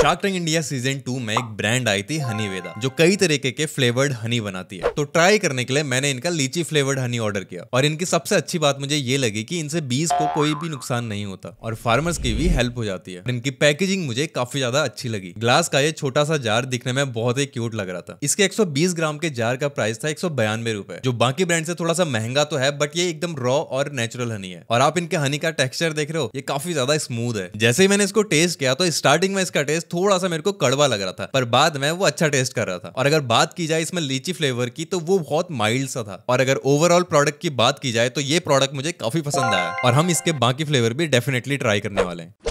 shark Tank India season two में एक brand I थी हनी वेदा जो कई तरीके के फ्लेवर्ड हनी बनाती है तो ट्राई करने के लिए मैंने इनका लीची फ्लेवर्ड हनी ऑर्डर किया और इनकी सबसे अच्छी बात मुझे ये लगी कि इनसे बीज को कोई भी नुकसान नहीं होता और फार्मर्स की भी हेल्प हो जाती है इनकी पैकेजिंग मुझे काफी ज्यादा अच्छी लगी ग्लास का ये छोटा सा जार दिखने में बहुत ही क्यूट लग रहा था इसके एक ग्राम के जार का प्राइस था एक रुपए जो बाकी ब्रांड से थोड़ा सा महंगा तो है बट ये एकदम रॉ और नेचुरल हनी है और आप इनके हनी का टेक्सचर देख रहे हो ये काफी ज्यादा स्मूथ है जैसे ही मैंने इसको टेस्ट किया तो स्टार्टिंग में इसका टेस्ट थोड़ा सा मेरे को कड़वा लग रहा था पर बाद में वो अच्छा टेस्ट कर रहा था और अगर बात की जाए इसमें लीची फ्लेवर की तो वो बहुत माइल्ड सा था और अगर ओवरऑल प्रोडक्ट की बात की जाए तो ये प्रोडक्ट मुझे काफी पसंद आया और हम इसके बाकी फ्लेवर भी डेफिनेटली ट्राई करने वाले हैं